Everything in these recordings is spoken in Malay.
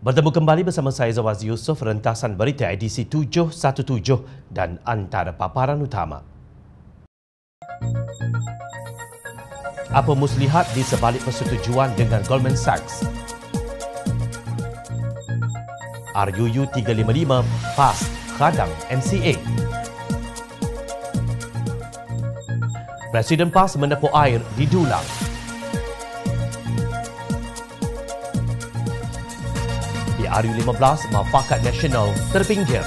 Bertemu kembali bersama saya Zawaz Yusof rentasan berita edisi 717 dan antara paparan utama. Apa muslihat di sebalik persetujuan dengan Goldman Sachs? RUU 355 PAS Kadang MCA Presiden PAS menepuk air di Dulang. RU15 mafakat nasional terpinggir.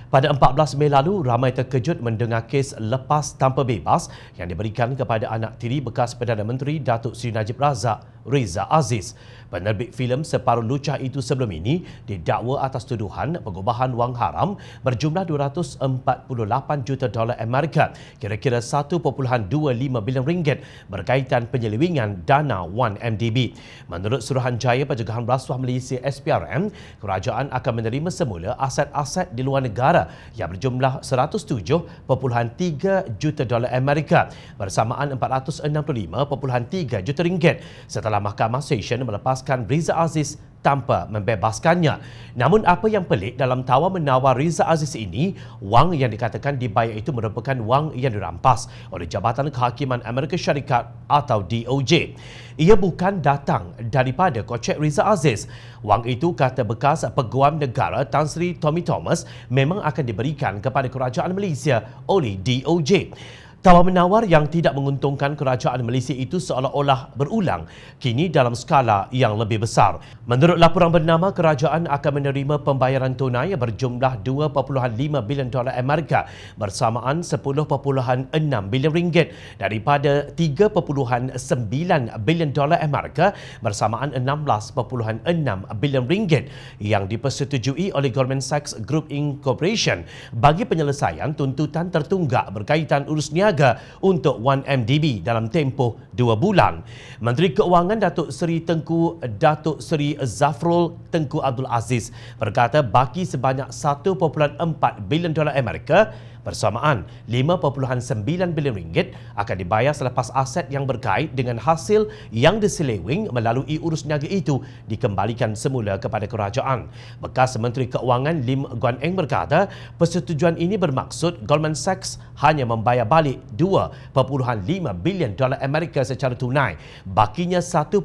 Pada 14 Mei lalu, ramai terkejut mendengar kes lepas tanpa bebas yang diberikan kepada anak tiri bekas Perdana Menteri Datuk Seri Najib Razak, Riza Aziz. Penerbit filem separuh lucah itu sebelum ini didakwa atas tuduhan pengubahan wang haram berjumlah 248 juta dolar Amerika, kira-kira 1.25 bilion ringgit berkaitan penyelewingan dana 1MDB. Menurut Suruhanjaya Pencegahan Rasuah Malaysia SPRM, kerajaan akan menerima semula aset-aset di luar negara yang berjumlah 107.3 juta dolar Amerika bersamaan 465.3 juta ringgit setelah Mahkamah Session melepaskan Riza Aziz tanpa membebaskannya. Namun apa yang pelik dalam tawa menawar Riza Aziz ini, wang yang dikatakan dibayar itu merupakan wang yang dirampas oleh Jabatan Kehakiman Amerika Syarikat atau DOJ. Ia bukan datang daripada kocek Riza Aziz. Wang itu kata bekas peguam negara Tan Sri Tommy Thomas memang akan diberikan kepada kerajaan Malaysia oleh DOJ. Tawar-menawar yang tidak menguntungkan kerajaan Malaysia itu seolah-olah berulang, kini dalam skala yang lebih besar. Menurut laporan bernama, kerajaan akan menerima pembayaran tunai berjumlah 2.5 bilion dolar Amerika bersamaan 10.6 bilion ringgit daripada 3.9 bilion dolar Amerika bersamaan 16.6 bilion ringgit yang dipersetujui oleh Goldman Sachs Group Incorporation bagi penyelesaian tuntutan tertunggak berkaitan urus berniaga untuk 1MDB dalam tempoh 2 bulan. Menteri Keuangan Datuk Seri Tengku Datuk Seri Zafrul Tengku Abdul Aziz berkata baki sebanyak 1.4 bilion dolar Amerika Bersamaan, RM5.9 bilion ringgit akan dibayar selepas aset yang berkait dengan hasil yang diselewing melalui urus niaga itu dikembalikan semula kepada kerajaan. Bekas Menteri Keuangan Lim Guan Eng berkata, persetujuan ini bermaksud Goldman Sachs hanya membayar balik 2.5 bilion dolar Amerika secara tunai. Bakinya 1.4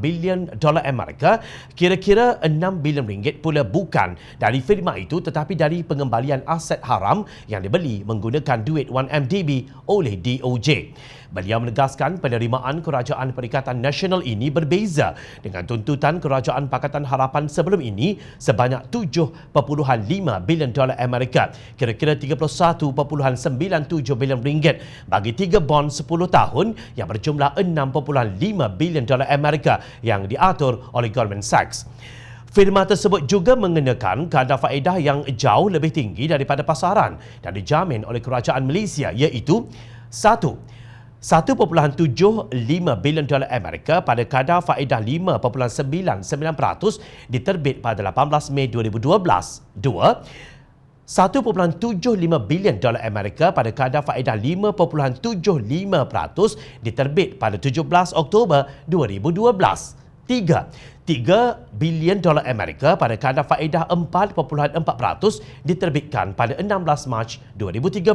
bilion dolar Amerika, kira-kira 6 bilion ringgit pula bukan dari firma itu tetapi dari pengembalian aset haram yang yang dibeli menggunakan duit 1MDB oleh DOJ. Beliau menegaskan penerimaan Kerajaan Perikatan Nasional ini berbeza dengan tuntutan Kerajaan Pakatan Harapan sebelum ini sebanyak 7.5 bilion dolar Amerika, kira-kira 31.97 bilion ringgit bagi tiga bond 10 tahun yang berjumlah 6.5 bilion dolar Amerika yang diatur oleh Goldman Sachs. Firma tersebut juga mengenakan kadar faedah yang jauh lebih tinggi daripada pasaran dan dijamin oleh kerajaan Malaysia iaitu 1 1.75 bilion dolar Amerika pada kadar faedah 5.99% diterbit pada 18 Mei 2012. 2 1.75 bilion dolar Amerika pada kadar faedah 5.75% diterbit pada 17 Oktober 2012. tiga 3 bilion dolar Amerika pada kadar faedah 4.4% diterbitkan pada 16 Mac 2013.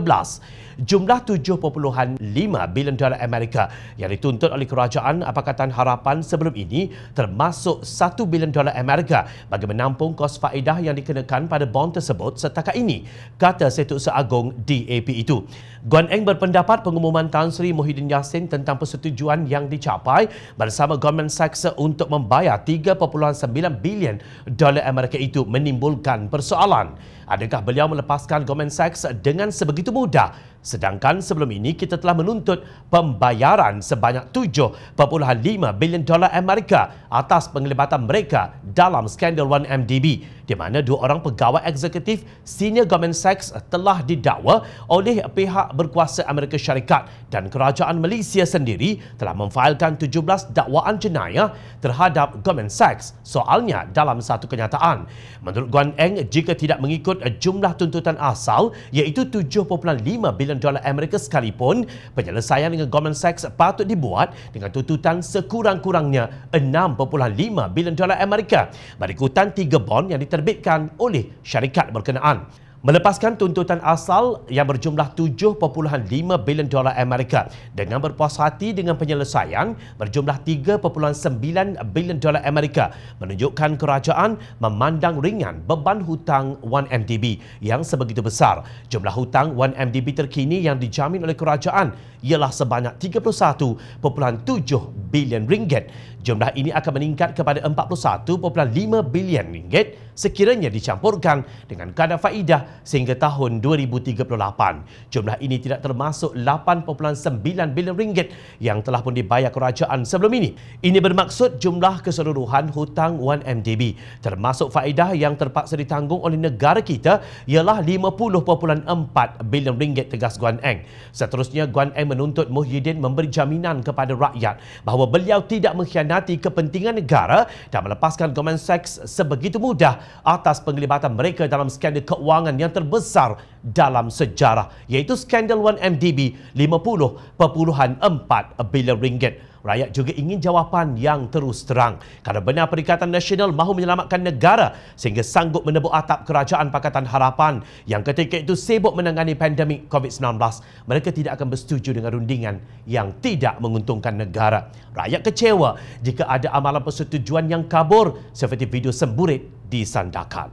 Jumlah 7.5 bilion dolar Amerika yang dituntut oleh kerajaan apa harapan sebelum ini termasuk 1 bilion dolar Amerika bagi menampung kos faedah yang dikenakan pada bond tersebut setakat ini, kata Setiausaha Agong DAP itu. Guan Eng berpendapat pengumuman Tan Sri Muhyiddin Yassin tentang persetujuan yang dicapai bersama Goldman Sachs untuk membayar 3.9 bilion dolar Amerika itu menimbulkan persoalan. Adakah beliau melepaskan Goldman Sachs dengan sebegitu mudah Sedangkan sebelum ini kita telah menuntut pembayaran sebanyak 7.5 bilion dolar Amerika atas penglibatan mereka dalam skandal 1MDB di mana dua orang pegawai eksekutif senior Goldman Sachs telah didakwa oleh pihak berkuasa Amerika Syarikat dan kerajaan Malaysia sendiri telah memfailkan 17 dakwaan jenayah terhadap Goldman Sachs soalnya dalam satu kenyataan. Menurut Guan Eng, jika tidak mengikut jumlah tuntutan asal iaitu 7.5 bilion bilion dolar Amerika sekalipun, penyelesaian dengan Goldman Sachs patut dibuat dengan tuntutan sekurang-kurangnya 6.5 bilion dolar Amerika berikutan tiga bond yang diterbitkan oleh syarikat berkenaan melepaskan tuntutan asal yang berjumlah 7.5 bilion dolar Amerika dengan berpuas hati dengan penyelesaian berjumlah 3.9 bilion dolar Amerika menunjukkan kerajaan memandang ringan beban hutang 1MDB yang sebegitu besar. Jumlah hutang 1MDB terkini yang dijamin oleh kerajaan ialah sebanyak 31.7 bilion ringgit. Jumlah ini akan meningkat kepada 41.5 bilion ringgit sekiranya dicampurkan dengan kadar faedah sehingga tahun 2038. Jumlah ini tidak termasuk 8.9 bilion ringgit yang telah pun dibayar kerajaan sebelum ini. Ini bermaksud jumlah keseluruhan hutang 1MDB termasuk faedah yang terpaksa ditanggung oleh negara kita ialah 50.4 bilion ringgit tegas Guan Eng. Seterusnya Guan Eng menuntut Muhyiddin memberi jaminan kepada rakyat bahawa beliau tidak mengkhianati kepentingan negara dan melepaskan Goldman Sachs sebegitu mudah atas penglibatan mereka dalam skandal keuangan yang terbesar dalam sejarah iaitu skandal 1MDB 50.4 bilion ringgit. Rakyat juga ingin jawapan yang terus terang kerana benar Perikatan Nasional mahu menyelamatkan negara sehingga sanggup menebuk atap Kerajaan Pakatan Harapan yang ketika itu sibuk menangani pandemik COVID-19. Mereka tidak akan bersetuju dengan rundingan yang tidak menguntungkan negara. Rakyat kecewa jika ada amalan persetujuan yang kabur seperti video semburit disandakan.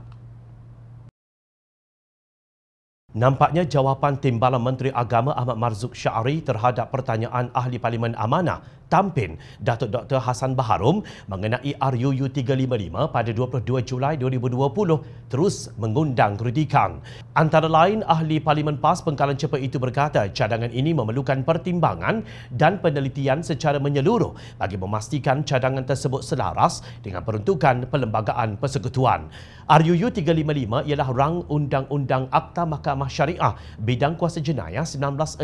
Nampaknya jawapan Timbalan Menteri Agama Ahmad Marzuk Syari terhadap pertanyaan Ahli Parlimen Amanah Tampin Datuk Dr. Hasan Baharum mengenai RUU 355 pada 22 Julai 2020 terus mengundang kritikan. Antara lain, Ahli Parlimen PAS Pengkalan Cepat itu berkata cadangan ini memerlukan pertimbangan dan penelitian secara menyeluruh bagi memastikan cadangan tersebut selaras dengan peruntukan perlembagaan persekutuan. RUU 355 ialah rang Undang-Undang Akta Mahkamah Mahkamah Syariah Bidang Kuasa Jenayah 1965.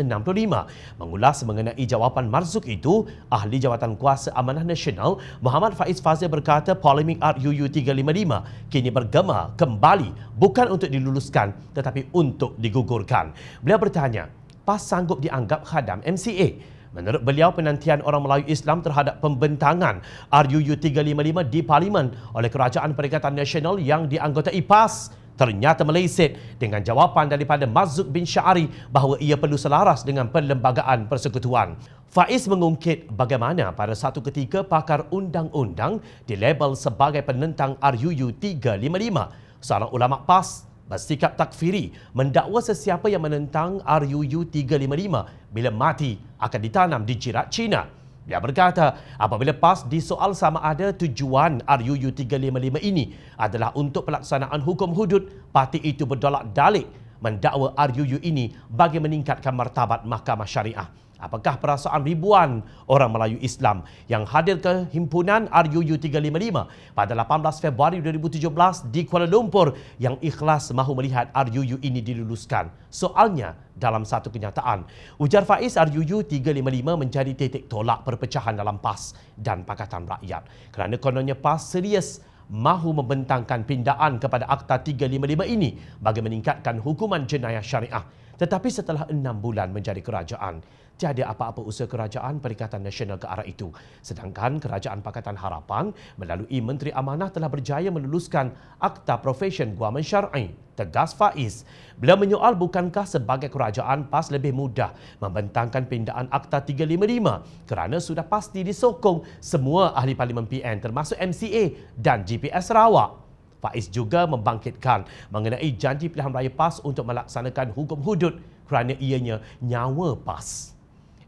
Mengulas mengenai jawapan Marzuk itu, Ahli Jawatan Kuasa Amanah Nasional Muhammad Faiz Fazil berkata polemik RUU 355 kini bergema kembali bukan untuk diluluskan tetapi untuk digugurkan. Beliau bertanya, PAS sanggup dianggap khadam MCA? Menurut beliau, penantian orang Melayu Islam terhadap pembentangan RUU 355 di Parlimen oleh Kerajaan Perikatan Nasional yang dianggota Ipas ternyata meleset dengan jawapan daripada Mazud bin Syari bahawa ia perlu selaras dengan perlembagaan persekutuan. Faiz mengungkit bagaimana pada satu ketika pakar undang-undang dilabel sebagai penentang RUU 355. Seorang ulama PAS bersikap takfiri mendakwa sesiapa yang menentang RUU 355 bila mati akan ditanam di jirat China. Dia berkata, apabila PAS disoal sama ada tujuan RUU 355 ini adalah untuk pelaksanaan hukum hudud, parti itu berdolak dalik mendakwa RUU ini bagi meningkatkan martabat mahkamah syariah. Apakah perasaan ribuan orang Melayu Islam yang hadir ke himpunan RUU 355 pada 18 Februari 2017 di Kuala Lumpur yang ikhlas mahu melihat RUU ini diluluskan? Soalnya dalam satu kenyataan, ujar Faiz RUU 355 menjadi titik tolak perpecahan dalam PAS dan Pakatan Rakyat kerana kononnya PAS serius mahu membentangkan pindaan kepada Akta 355 ini bagi meningkatkan hukuman jenayah syariah. Tetapi setelah enam bulan menjadi kerajaan, tiada apa-apa usaha kerajaan Perikatan Nasional ke arah itu. Sedangkan Kerajaan Pakatan Harapan melalui Menteri Amanah telah berjaya meluluskan Akta Profesion Guaman Syar'i tegas Faiz. Beliau menyoal bukankah sebagai kerajaan PAS lebih mudah membentangkan pindaan Akta 355 kerana sudah pasti disokong semua ahli parlimen PN termasuk MCA dan GPS Sarawak. Faiz juga membangkitkan mengenai janji pilihan raya PAS untuk melaksanakan hukum hudud kerana ianya nyawa PAS.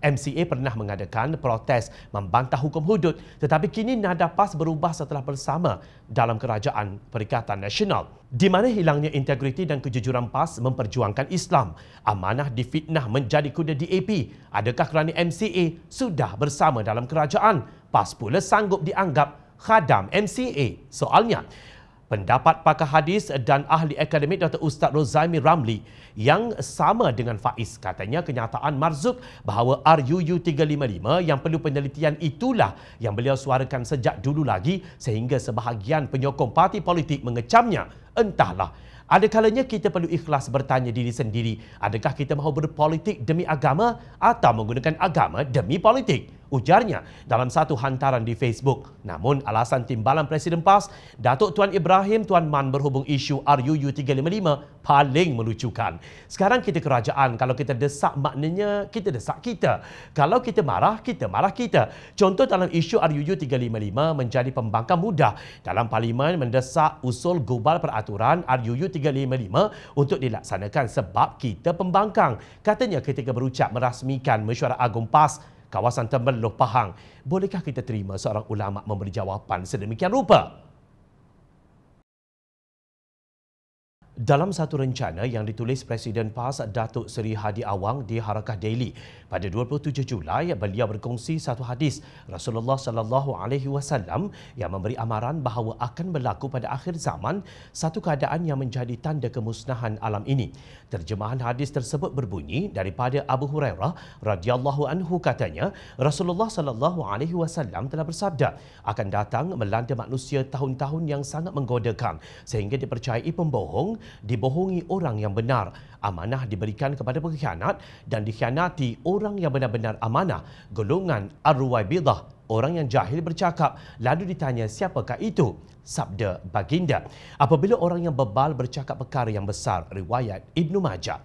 MCA pernah mengadakan protes membantah hukum hudud tetapi kini nada PAS berubah setelah bersama dalam kerajaan Perikatan Nasional di mana hilangnya integriti dan kejujuran PAS memperjuangkan Islam amanah difitnah menjadi kuda DAP adakah kerana MCA sudah bersama dalam kerajaan PAS pula sanggup dianggap khadam MCA soalnya Pendapat pakar hadis dan ahli akademik Dr. Ustaz Rozaimi Ramli yang sama dengan Faiz katanya kenyataan Marzuk bahawa RUU 355 yang perlu penelitian itulah yang beliau suarakan sejak dulu lagi sehingga sebahagian penyokong parti politik mengecamnya. Entahlah. ada kalanya kita perlu ikhlas bertanya diri sendiri adakah kita mahu berpolitik demi agama atau menggunakan agama demi politik? ujarnya dalam satu hantaran di Facebook. Namun alasan timbalan Presiden PAS, Datuk Tuan Ibrahim Tuan Man berhubung isu RUU 355 paling melucukan. Sekarang kita kerajaan, kalau kita desak maknanya kita desak kita. Kalau kita marah, kita marah kita. Contoh dalam isu RUU 355 menjadi pembangkang mudah dalam Parlimen mendesak usul gubal peraturan RUU 355 untuk dilaksanakan sebab kita pembangkang. Katanya ketika berucap merasmikan mesyuarat agung PAS, kawasan Temerloh Pahang. Bolehkah kita terima seorang ulama memberi jawapan sedemikian rupa? Dalam satu rencana yang ditulis Presiden PAS Datuk Seri Hadi Awang di Harakah Daily pada 27 Julai, beliau berkongsi satu hadis Rasulullah sallallahu alaihi wasallam yang memberi amaran bahawa akan berlaku pada akhir zaman satu keadaan yang menjadi tanda kemusnahan alam ini. Terjemahan hadis tersebut berbunyi daripada Abu Hurairah radhiyallahu anhu katanya, Rasulullah sallallahu alaihi wasallam telah bersabda, akan datang melanda manusia tahun-tahun yang sangat menggodakan sehingga dipercayai pembohong dibohongi orang yang benar, amanah diberikan kepada pengkhianat dan dikhianati orang yang benar-benar amanah, golongan arwah bidah, orang yang jahil bercakap lalu ditanya siapakah itu? Sabda baginda. Apabila orang yang bebal bercakap perkara yang besar, riwayat Ibnu Majah.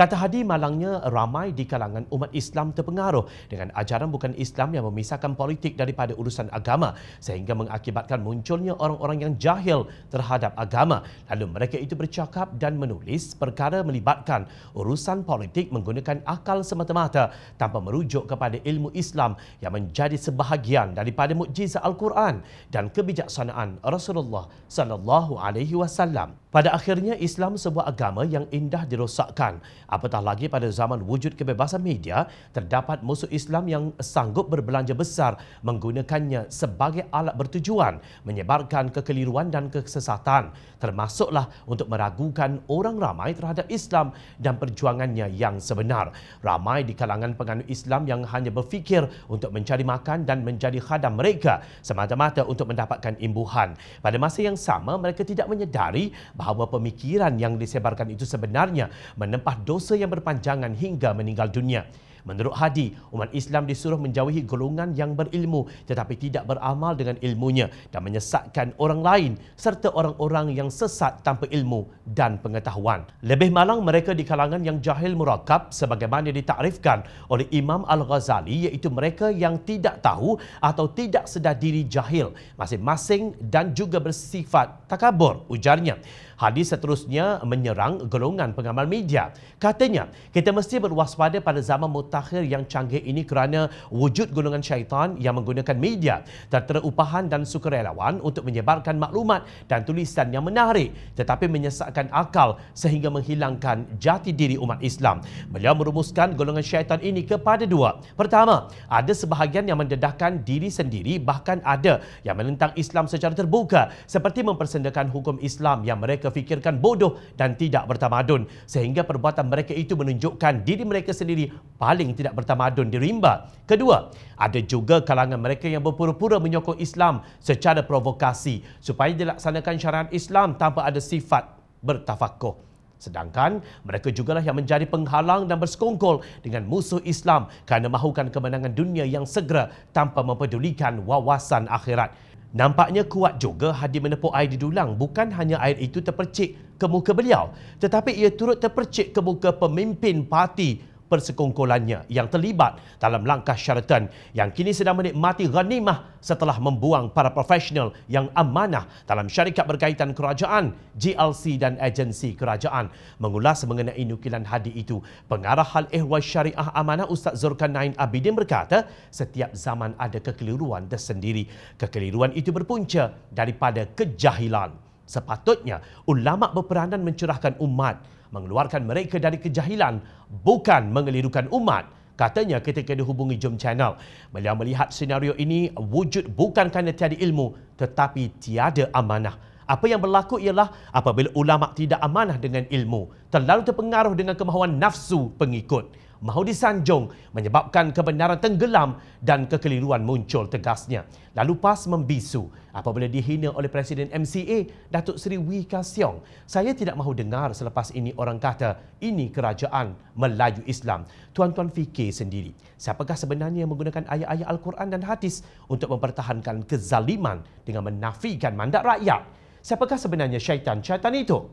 Kata Hadi malangnya ramai di kalangan umat Islam terpengaruh dengan ajaran bukan Islam yang memisahkan politik daripada urusan agama sehingga mengakibatkan munculnya orang-orang yang jahil terhadap agama. Lalu mereka itu bercakap dan menulis perkara melibatkan urusan politik menggunakan akal semata-mata tanpa merujuk kepada ilmu Islam yang menjadi sebahagian daripada mukjizat Al-Quran dan kebijaksanaan Rasulullah sallallahu alaihi wasallam. Pada akhirnya, Islam sebuah agama yang indah dirosakkan. Apatah lagi pada zaman wujud kebebasan media, terdapat musuh Islam yang sanggup berbelanja besar menggunakannya sebagai alat bertujuan menyebarkan kekeliruan dan kesesatan, termasuklah untuk meragukan orang ramai terhadap Islam dan perjuangannya yang sebenar. Ramai di kalangan penganut Islam yang hanya berfikir untuk mencari makan dan menjadi khadam mereka semata-mata untuk mendapatkan imbuhan. Pada masa yang sama, mereka tidak menyedari bahawa pemikiran yang disebarkan itu sebenarnya menempah dosa yang berpanjangan hingga meninggal dunia. Menurut Hadi, umat Islam disuruh menjauhi golongan yang berilmu tetapi tidak beramal dengan ilmunya dan menyesatkan orang lain serta orang-orang yang sesat tanpa ilmu dan pengetahuan. Lebih malang mereka di kalangan yang jahil murakab sebagaimana ditakrifkan oleh Imam Al-Ghazali iaitu mereka yang tidak tahu atau tidak sedar diri jahil masing-masing dan juga bersifat takabur, ujarnya. Hadis seterusnya menyerang golongan pengamal media. Katanya, kita mesti berwaspada pada zaman mutlak mutakhir yang canggih ini kerana wujud golongan syaitan yang menggunakan media tertera upahan dan sukarelawan untuk menyebarkan maklumat dan tulisan yang menarik tetapi menyesakkan akal sehingga menghilangkan jati diri umat Islam. Beliau merumuskan golongan syaitan ini kepada dua. Pertama, ada sebahagian yang mendedahkan diri sendiri bahkan ada yang menentang Islam secara terbuka seperti mempersendakan hukum Islam yang mereka fikirkan bodoh dan tidak bertamadun sehingga perbuatan mereka itu menunjukkan diri mereka sendiri paling saling tidak bertamadun di rimba. Kedua, ada juga kalangan mereka yang berpura-pura menyokong Islam secara provokasi supaya dilaksanakan syariat Islam tanpa ada sifat bertafakuh. Sedangkan mereka juga lah yang menjadi penghalang dan bersekongkol dengan musuh Islam kerana mahukan kemenangan dunia yang segera tanpa mempedulikan wawasan akhirat. Nampaknya kuat juga hadi menepuk air di dulang bukan hanya air itu terpercik ke muka beliau tetapi ia turut terpercik ke muka pemimpin parti persekongkolannya yang terlibat dalam langkah syaratan yang kini sedang menikmati ghanimah setelah membuang para profesional yang amanah dalam syarikat berkaitan kerajaan, GLC dan agensi kerajaan. Mengulas mengenai nukilan hadis itu, pengarah hal ehwal syariah amanah Ustaz Zulkan Nain Abidin berkata, setiap zaman ada kekeliruan tersendiri. Kekeliruan itu berpunca daripada kejahilan. Sepatutnya, ulama' berperanan mencurahkan umat mengeluarkan mereka dari kejahilan bukan mengelirukan umat katanya ketika dihubungi Jom Channel. Beliau melihat senario ini wujud bukan kerana tiada ilmu tetapi tiada amanah. Apa yang berlaku ialah apabila ulama tidak amanah dengan ilmu, terlalu terpengaruh dengan kemahuan nafsu pengikut mahu Sanjong menyebabkan kebenaran tenggelam dan kekeliruan muncul tegasnya. Lalu PAS membisu apabila dihina oleh Presiden MCA, Datuk Seri Wika Siong. Saya tidak mahu dengar selepas ini orang kata ini kerajaan Melayu Islam. Tuan-tuan fikir sendiri, siapakah sebenarnya yang menggunakan ayat-ayat Al-Quran dan hadis untuk mempertahankan kezaliman dengan menafikan mandat rakyat? Siapakah sebenarnya syaitan-syaitan itu?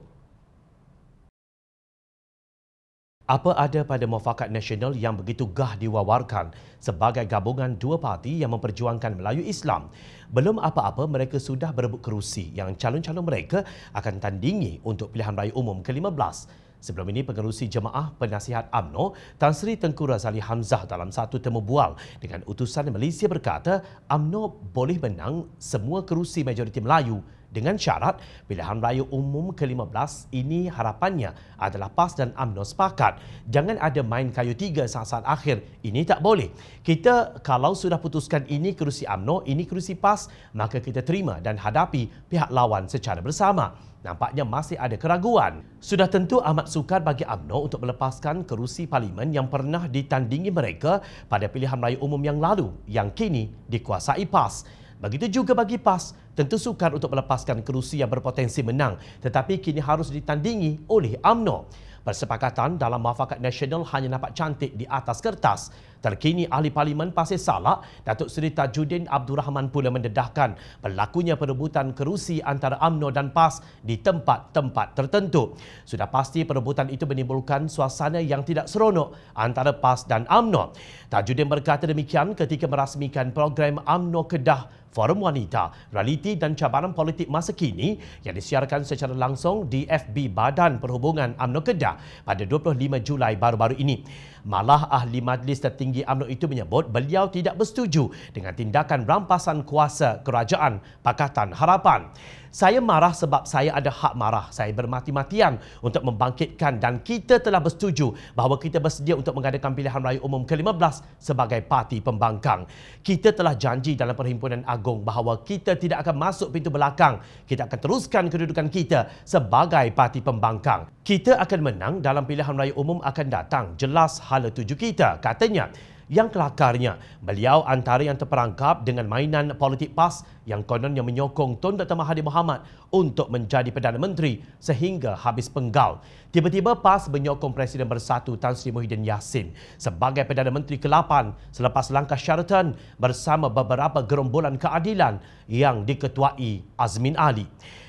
Apa ada pada mufakat nasional yang begitu gah diwawarkan sebagai gabungan dua parti yang memperjuangkan Melayu Islam? Belum apa-apa mereka sudah berebut kerusi yang calon-calon mereka akan tandingi untuk pilihan raya umum ke-15. Sebelum ini, pengerusi jemaah penasihat AMNO, Tan Sri Tengku Razali Hamzah dalam satu temu bual dengan utusan Malaysia berkata AMNO boleh menang semua kerusi majoriti Melayu dengan syarat pilihan raya umum ke-15 ini harapannya adalah PAS dan UMNO sepakat. Jangan ada main kayu tiga saat-saat akhir. Ini tak boleh. Kita kalau sudah putuskan ini kerusi UMNO, ini kerusi PAS, maka kita terima dan hadapi pihak lawan secara bersama. Nampaknya masih ada keraguan. Sudah tentu amat sukar bagi UMNO untuk melepaskan kerusi parlimen yang pernah ditandingi mereka pada pilihan raya umum yang lalu yang kini dikuasai PAS. Begitu juga bagi PAS, tentu sukar untuk melepaskan kerusi yang berpotensi menang tetapi kini harus ditandingi oleh AMNO. Persepakatan dalam mafakat nasional hanya nampak cantik di atas kertas Terkini Ahli Parlimen Pasir Salak, Datuk Seri Tajuddin Abdul Rahman pula mendedahkan berlakunya perebutan kerusi antara AMNO dan PAS di tempat-tempat tertentu. Sudah pasti perebutan itu menimbulkan suasana yang tidak seronok antara PAS dan AMNO. Tajuddin berkata demikian ketika merasmikan program AMNO Kedah Forum Wanita, Realiti dan Cabaran Politik Masa Kini yang disiarkan secara langsung di FB Badan Perhubungan AMNO Kedah pada 25 Julai baru-baru ini. Malah Ahli Majlis Tertinggi tinggi UMNO itu menyebut beliau tidak bersetuju dengan tindakan rampasan kuasa kerajaan Pakatan Harapan saya marah sebab saya ada hak marah. Saya bermati-matian untuk membangkitkan dan kita telah bersetuju bahawa kita bersedia untuk mengadakan pilihan raya umum ke-15 sebagai parti pembangkang. Kita telah janji dalam perhimpunan agung bahawa kita tidak akan masuk pintu belakang. Kita akan teruskan kedudukan kita sebagai parti pembangkang. Kita akan menang dalam pilihan raya umum akan datang. Jelas hala tuju kita, katanya yang kelakarnya beliau antara yang terperangkap dengan mainan politik PAS yang kononnya menyokong Tun Dr. Mahathir Mohamad untuk menjadi Perdana Menteri sehingga habis penggal. Tiba-tiba PAS menyokong Presiden Bersatu Tan Sri Muhyiddin Yassin sebagai Perdana Menteri ke-8 selepas langkah syaratan bersama beberapa gerombolan keadilan yang diketuai Azmin Ali.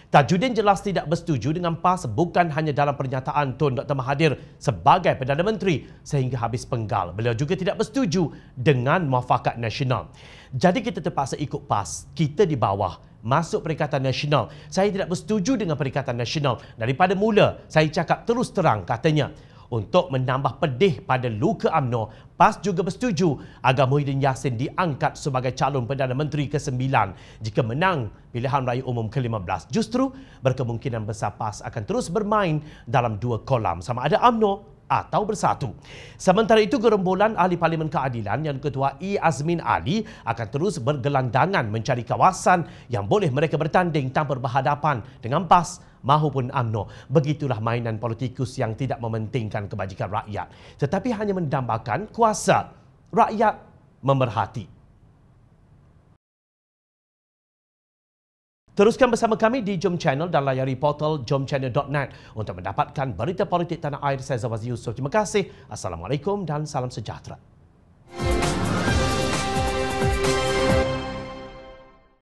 Tajuddin jelas tidak bersetuju dengan PAS bukan hanya dalam pernyataan Tun Dr. Mahathir sebagai Perdana Menteri sehingga habis penggal. Beliau juga tidak bersetuju dengan muafakat nasional. Jadi kita terpaksa ikut PAS. Kita di bawah masuk Perikatan Nasional. Saya tidak bersetuju dengan Perikatan Nasional. Daripada mula, saya cakap terus terang katanya. Untuk menambah pedih pada luka UMNO, PAS juga bersetuju agar Muhyiddin Yassin diangkat sebagai calon Perdana Menteri ke-9 jika menang pilihan raya umum ke-15. Justru berkemungkinan besar PAS akan terus bermain dalam dua kolam sama ada AMNO atau bersatu. Sementara itu gerombolan ahli parlimen keadilan yang ketua I e. Azmin Ali akan terus bergelandangan mencari kawasan yang boleh mereka bertanding tanpa berhadapan dengan PAS maupun UMNO. Begitulah mainan politikus yang tidak mementingkan kebajikan rakyat tetapi hanya mendambakan kuasa. Rakyat memerhati Teruskan bersama kami di Jom Channel dan layari portal jomchannel.net untuk mendapatkan berita politik tanah air. Saya Zawazi Yusof. Terima kasih. Assalamualaikum dan salam sejahtera.